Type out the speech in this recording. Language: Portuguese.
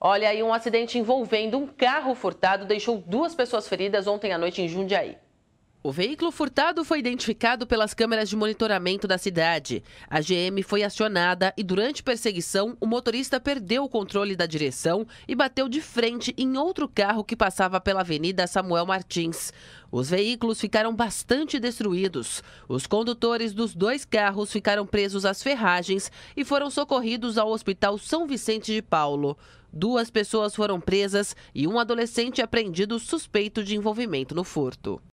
Olha aí, um acidente envolvendo um carro furtado deixou duas pessoas feridas ontem à noite em Jundiaí. O veículo furtado foi identificado pelas câmeras de monitoramento da cidade. A GM foi acionada e, durante perseguição, o motorista perdeu o controle da direção e bateu de frente em outro carro que passava pela Avenida Samuel Martins. Os veículos ficaram bastante destruídos. Os condutores dos dois carros ficaram presos às ferragens e foram socorridos ao Hospital São Vicente de Paulo. Duas pessoas foram presas e um adolescente é apreendido suspeito de envolvimento no furto.